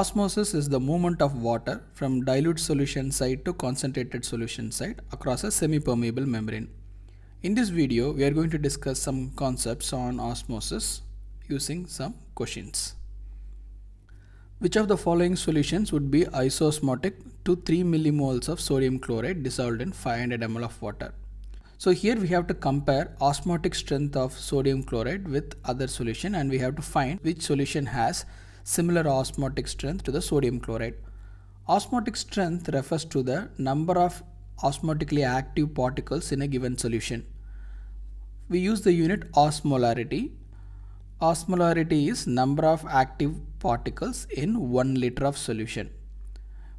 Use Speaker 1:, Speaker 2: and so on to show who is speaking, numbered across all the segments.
Speaker 1: Osmosis is the movement of water from dilute solution side to concentrated solution side across a semi-permeable membrane. In this video, we are going to discuss some concepts on osmosis using some questions. Which of the following solutions would be isosmotic to 3 millimoles of sodium chloride dissolved in 500 ml of water? So here we have to compare osmotic strength of sodium chloride with other solution and we have to find which solution has similar osmotic strength to the sodium chloride. Osmotic strength refers to the number of osmotically active particles in a given solution. We use the unit osmolarity. Osmolarity is number of active particles in 1 liter of solution.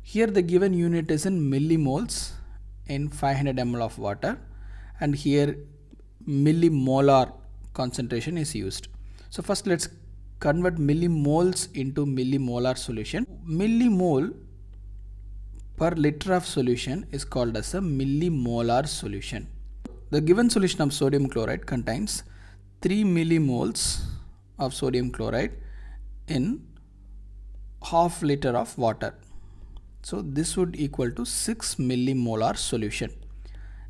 Speaker 1: Here the given unit is in millimoles in 500 ml of water and here millimolar concentration is used. So first let's convert millimoles into millimolar solution. Millimole per liter of solution is called as a millimolar solution. The given solution of sodium chloride contains 3 millimoles of sodium chloride in half liter of water. So this would equal to 6 millimolar solution.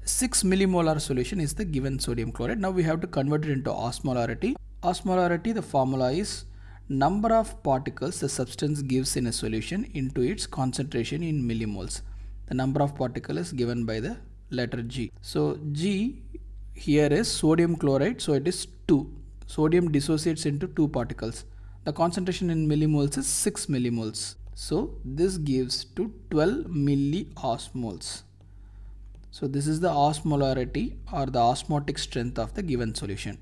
Speaker 1: 6 millimolar solution is the given sodium chloride. Now we have to convert it into osmolarity. Osmolarity, the formula is number of particles the substance gives in a solution into its concentration in millimoles. The number of particles is given by the letter G. So G here is sodium chloride, so it is 2. Sodium dissociates into 2 particles. The concentration in millimoles is 6 millimoles. So this gives to 12 milliosmoles. So this is the osmolarity or the osmotic strength of the given solution.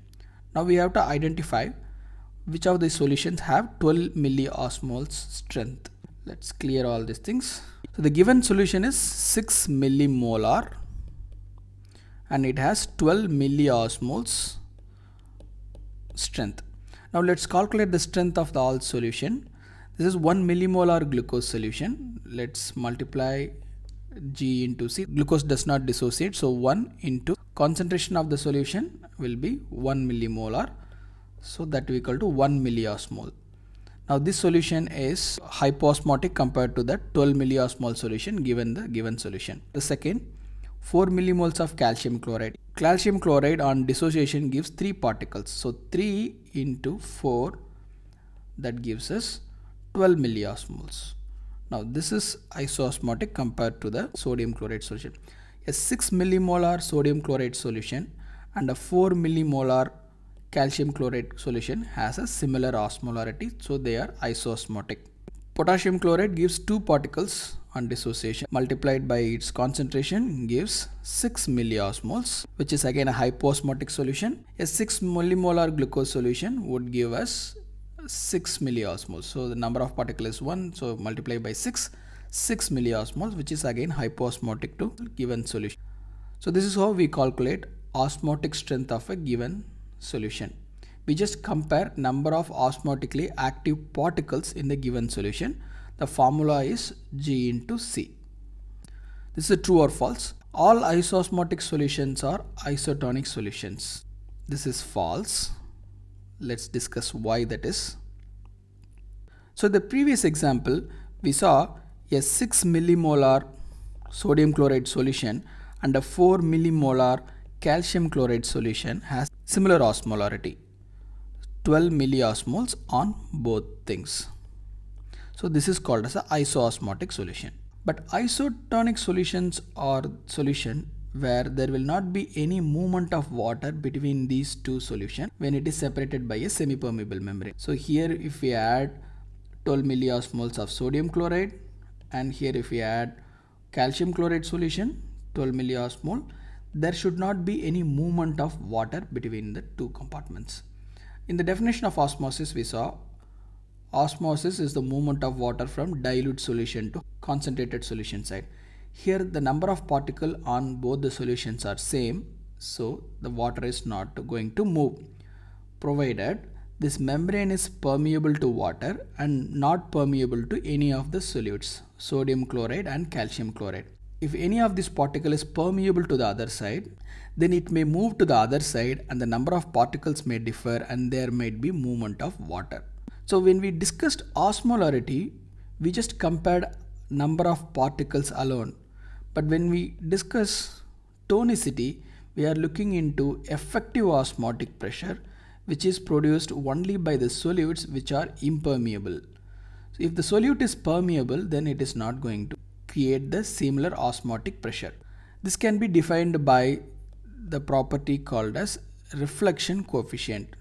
Speaker 1: Now we have to identify which of the solutions have 12 milliosmoles strength. Let's clear all these things. So the given solution is 6 millimolar and it has 12 milliosmoles strength. Now let's calculate the strength of the all solution. This is 1 millimolar glucose solution. Let's multiply G into C. Glucose does not dissociate so 1 into concentration of the solution will be 1 millimolar so that will equal to 1 milliosmol now this solution is hyposmotic compared to the 12 milliosmol solution given the given solution the second 4 millimoles of calcium chloride calcium chloride on dissociation gives 3 particles so 3 into 4 that gives us 12 milliosmoles now this is isosmotic compared to the sodium chloride solution a 6 millimolar sodium chloride solution and a 4 millimolar calcium chloride solution has a similar osmolarity so they are isosmotic. Potassium chloride gives 2 particles on dissociation multiplied by its concentration gives 6 milliosmoles which is again a hyposmotic solution. A 6 millimolar glucose solution would give us 6 milliosmoles. So the number of particles is 1 so multiply by 6 6 milliosmoles which is again hypoosmotic to given solution. So this is how we calculate osmotic strength of a given solution. We just compare number of osmotically active particles in the given solution. The formula is G into C. This is true or false. All isosmotic solutions are isotonic solutions. This is false. Let's discuss why that is. So the previous example we saw a 6 millimolar sodium chloride solution and a 4 millimolar calcium chloride solution has similar osmolarity 12 milliosmoles on both things. So this is called as an isoosmotic solution. But isotonic solutions are solution where there will not be any movement of water between these two solution when it is separated by a semi-permeable membrane. So here if we add 12 milliosmoles of sodium chloride and here if we add calcium chloride solution 12 milliosmol there should not be any movement of water between the two compartments. In the definition of osmosis we saw osmosis is the movement of water from dilute solution to concentrated solution side. Here the number of particle on both the solutions are same so the water is not going to move provided this membrane is permeable to water and not permeable to any of the solutes, sodium chloride and calcium chloride. If any of this particle is permeable to the other side, then it may move to the other side and the number of particles may differ and there might be movement of water. So when we discussed osmolarity, we just compared number of particles alone. But when we discuss tonicity, we are looking into effective osmotic pressure which is produced only by the solutes which are impermeable. So if the solute is permeable then it is not going to create the similar osmotic pressure. This can be defined by the property called as reflection coefficient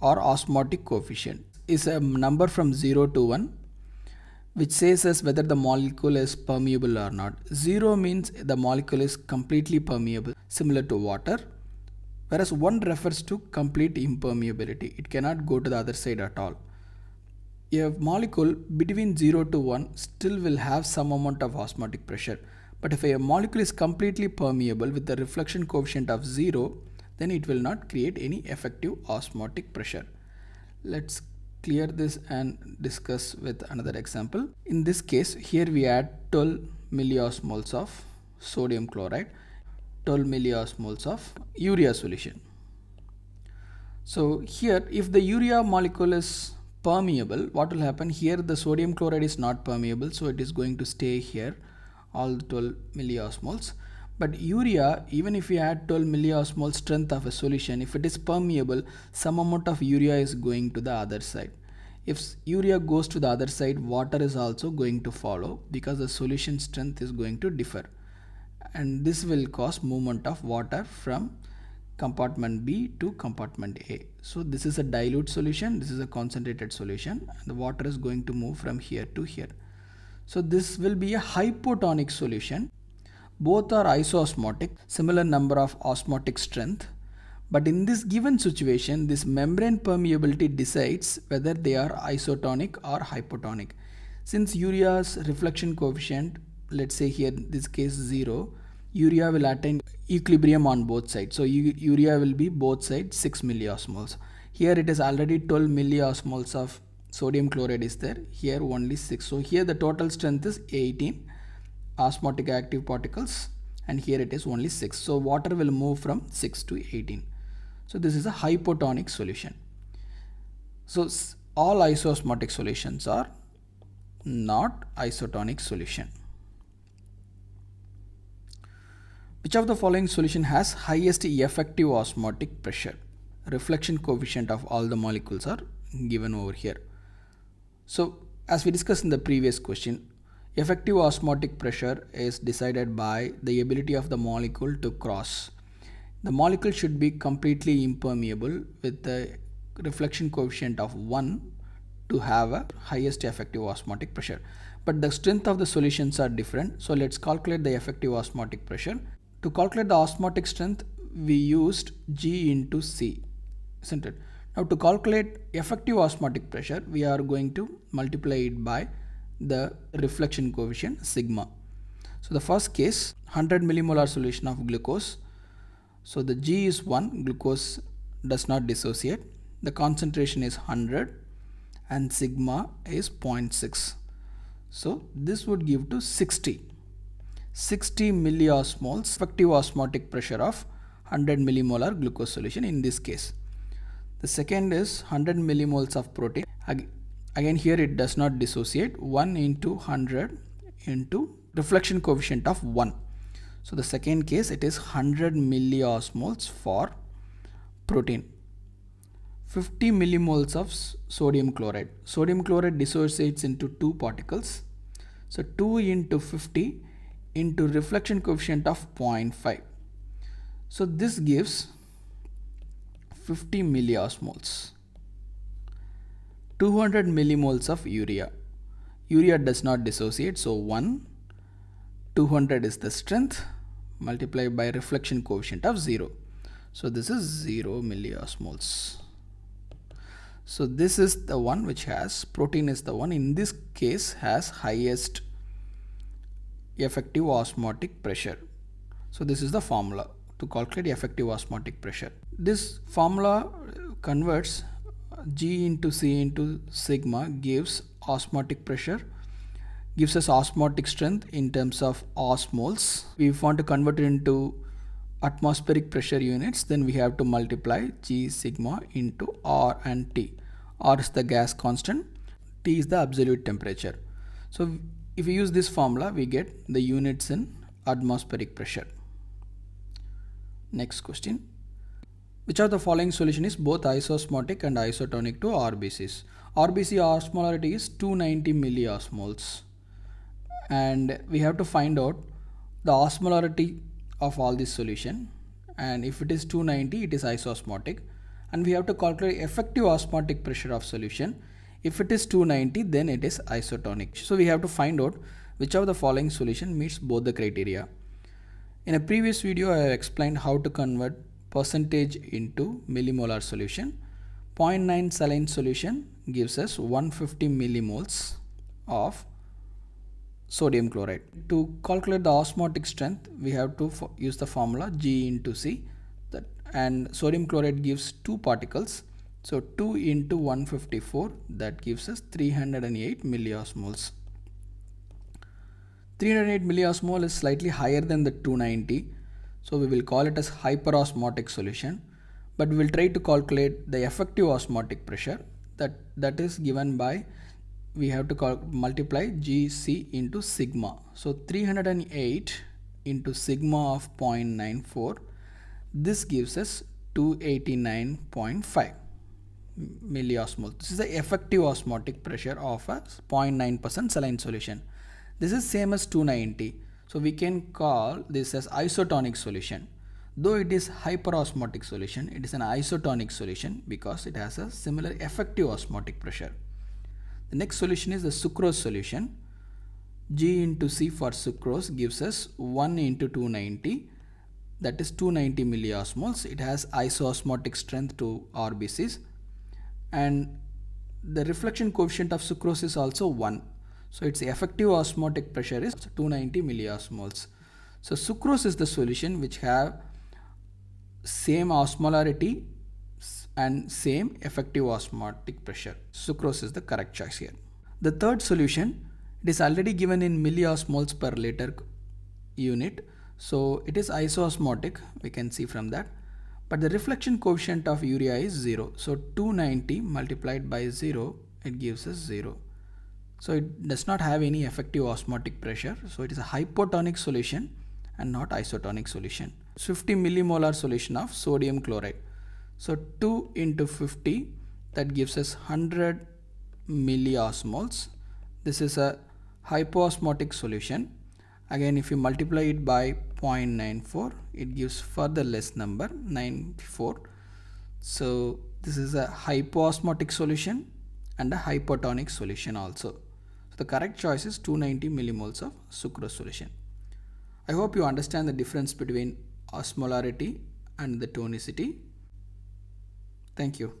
Speaker 1: or osmotic coefficient is a number from 0 to 1 which says us whether the molecule is permeable or not. 0 means the molecule is completely permeable similar to water whereas one refers to complete impermeability. It cannot go to the other side at all. A molecule between 0 to 1 still will have some amount of osmotic pressure. But if a molecule is completely permeable with the reflection coefficient of 0, then it will not create any effective osmotic pressure. Let's clear this and discuss with another example. In this case, here we add 12 milliosmoles of sodium chloride 12 milliosmoles of urea solution. So here if the urea molecule is permeable what will happen here the sodium chloride is not permeable so it is going to stay here all the 12 milliosmoles but urea even if we add 12 milliosmole strength of a solution if it is permeable some amount of urea is going to the other side if urea goes to the other side water is also going to follow because the solution strength is going to differ and this will cause movement of water from compartment B to compartment A. So this is a dilute solution, this is a concentrated solution. The water is going to move from here to here. So this will be a hypotonic solution. Both are isosmotic, similar number of osmotic strength. But in this given situation, this membrane permeability decides whether they are isotonic or hypotonic. Since urea's reflection coefficient let's say here this case 0 urea will attain equilibrium on both sides so urea will be both sides 6 milliosmoles here it is already 12 milliosmoles of sodium chloride is there here only 6 so here the total strength is 18 osmotic active particles and here it is only 6 so water will move from 6 to 18 so this is a hypotonic solution so all isosmotic solutions are not isotonic solution Which of the following solution has highest effective osmotic pressure? Reflection coefficient of all the molecules are given over here. So as we discussed in the previous question, effective osmotic pressure is decided by the ability of the molecule to cross. The molecule should be completely impermeable with the reflection coefficient of 1 to have a highest effective osmotic pressure. But the strength of the solutions are different. So let's calculate the effective osmotic pressure to calculate the osmotic strength, we used G into C, isn't it? Now to calculate effective osmotic pressure, we are going to multiply it by the reflection coefficient sigma. So the first case, 100 millimolar solution of glucose. So the G is 1, glucose does not dissociate. The concentration is 100 and sigma is 0.6. So this would give to 60. 60 milliosmoles effective osmotic pressure of 100 millimolar glucose solution in this case. The second is 100 millimoles of protein. Again here it does not dissociate 1 into 100 into reflection coefficient of 1. So the second case it is 100 milliosmoles for protein. 50 millimoles of sodium chloride. Sodium chloride dissociates into two particles. So 2 into 50 into reflection coefficient of 0.5. So this gives 50 milliosmoles. 200 millimoles of urea. Urea does not dissociate so 1 200 is the strength multiplied by reflection coefficient of 0. So this is 0 milliosmoles. So this is the one which has protein is the one in this case has highest effective osmotic pressure. So this is the formula to calculate effective osmotic pressure. This formula converts G into C into sigma gives osmotic pressure gives us osmotic strength in terms of osmoles. If we want to convert it into atmospheric pressure units then we have to multiply G sigma into R and T. R is the gas constant, T is the absolute temperature. So if we use this formula, we get the units in atmospheric pressure. Next question. Which of the following solution is both isosmotic and isotonic to RBCs? RBC osmolarity is 290 milliosmoles. And we have to find out the osmolarity of all this solution. And if it is 290, it is isosmotic. And we have to calculate effective osmotic pressure of solution if it is 290, then it is isotonic. So we have to find out which of the following solution meets both the criteria. In a previous video, I have explained how to convert percentage into millimolar solution. 0.9 saline solution gives us 150 millimoles of sodium chloride. To calculate the osmotic strength, we have to use the formula G into C that, and sodium chloride gives two particles so 2 into 154 that gives us 308 milliosmoles. 308 milliosmol is slightly higher than the 290 so we will call it as hyperosmotic solution but we will try to calculate the effective osmotic pressure that that is given by we have to call, multiply gc into sigma so 308 into sigma of 0.94 this gives us 289.5 milliosmol. This is the effective osmotic pressure of a 0.9% saline solution. This is same as 290. So we can call this as isotonic solution. Though it is hyperosmotic solution, it is an isotonic solution because it has a similar effective osmotic pressure. The next solution is the sucrose solution. G into C for sucrose gives us 1 into 290 that is 290 milliosmoles. It has isosmotic strength to RBCs and the reflection coefficient of sucrose is also 1. So its effective osmotic pressure is 290 milliosmoles. So sucrose is the solution which have same osmolarity and same effective osmotic pressure. Sucrose is the correct choice here. The third solution, it is already given in milliosmoles per liter unit. So it is isosmotic, we can see from that but the reflection coefficient of urea is 0 so 290 multiplied by 0 it gives us 0 so it does not have any effective osmotic pressure so it is a hypotonic solution and not isotonic solution 50 millimolar solution of sodium chloride so 2 into 50 that gives us 100 milliosmoles this is a hypoosmotic solution again if you multiply it by 0.94 it gives further less number 94 so this is a hypoosmotic solution and a hypertonic solution also so the correct choice is 290 millimoles of sucrose solution i hope you understand the difference between osmolarity and the tonicity thank you